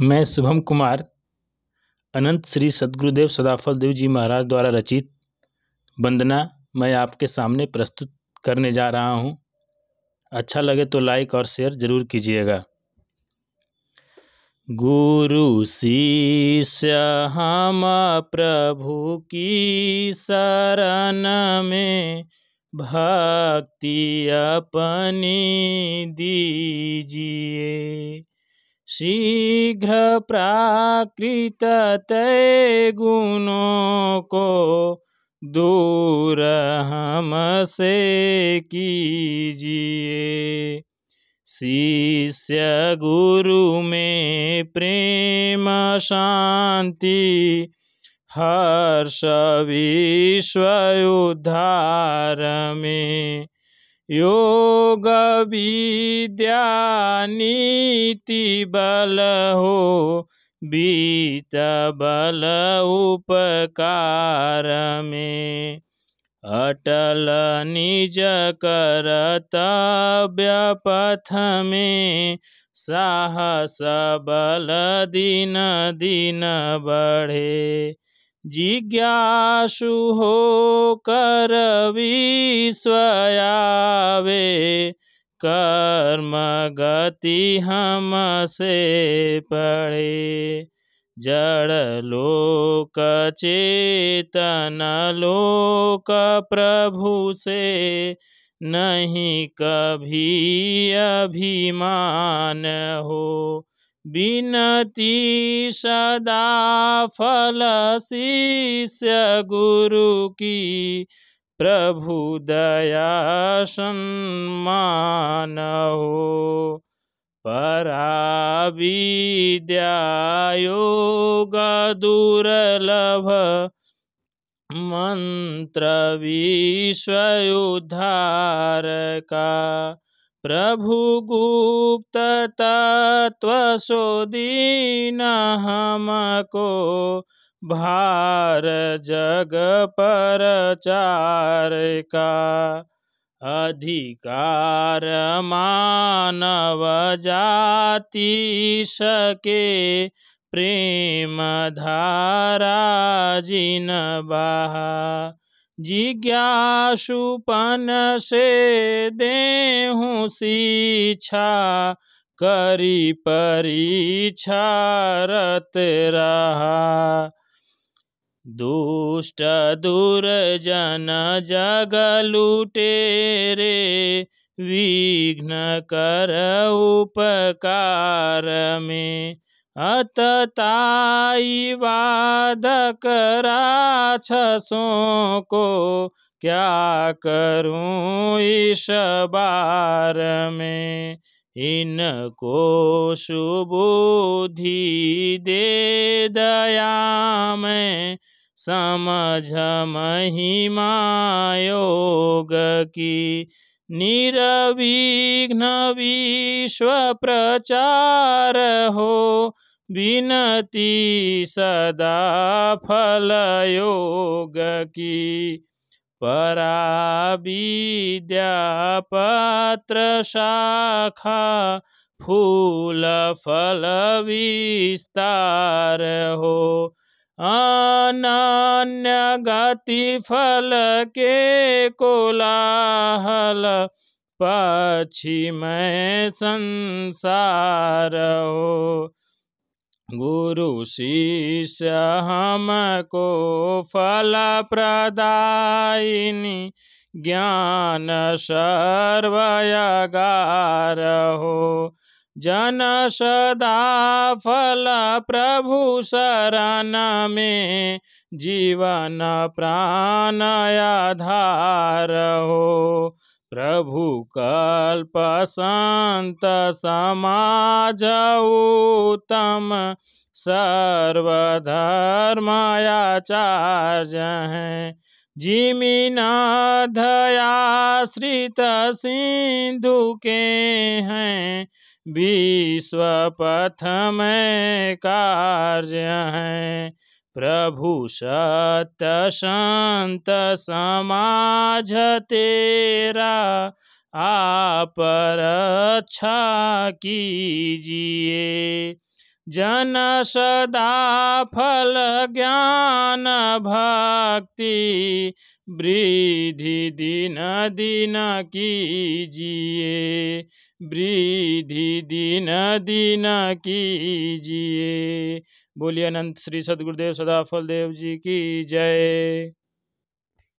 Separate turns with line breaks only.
मैं शुभम कुमार अनंत श्री सदगुरुदेव सदाफल देव जी महाराज द्वारा रचित वंदना मैं आपके सामने प्रस्तुत करने जा रहा हूँ अच्छा लगे तो लाइक और शेयर ज़रूर कीजिएगा गुरु शिष्य हम प्रभु की शरण में भक्ति अपनी दीजिए शीघ्र प्राकृत तय गुणों को दूर हमसे कीजिए शिष्य गुरु में प्रेम शांति हर्ष विश्व उद्धार में योग विद्या नीति बल हो बीत बल उपकार में अटल निज करतव्य पथ में साहस बल दिन दिन बढ़े जिज्ञासु हो कर विस्वयावे कर्म गति हम से पड़े जड़ लोक चेतन लोक प्रभु से नहीं कभी अभिमान हो बिनती सदा फल शिष्य गुरु की प्रभु दया सम्मान हो परा विद्यायोग दुर्लभ मंत्र विश्व का प्रभुगुप्त तत्वसोदीन हमको भार जग चार का अधिकार मानव जाति सके प्रेम धारा जिन बहा जिज्ञासुपन से देहूँ शिक्षा करी परीक्षा रत रहा दुष्ट दुर्जन जग लूटे रे विघ्न कर उपकार में अतताई वादक राक्षसों को क्या करूं इस बार में इनको सुबुद्धि दे दया में समझ महिमा योग की निरविघ्न विश्व प्रचार हो विनती सदा फल योग की परा विद्या पत्र शाखा फूल फल विस्तार हो अन्य गति फल के कोलाहल पक्षी में संसार हो गुरु शिष्य को फल प्रदायिनी ज्ञान सर्वयगार हो जन सदा फल प्रभु शरण में जीवन प्राण आधार हो प्रभु कल्प संत समाज उत्तम सर्वधर्माचार्य हैं धयाश्रित सिंधु के हैं विश्वपथ में कार्य हैं प्रभु सत संत समाज तेरा आप रक्षा कीजिए जन सदा फल ज्ञान भक्ति वृद्धि दिन दिन कीजिए वृद्धि दिन दिन कीजिए बोलिए अनंत श्री सदगुरुदेव सदा फलदेव जी की जय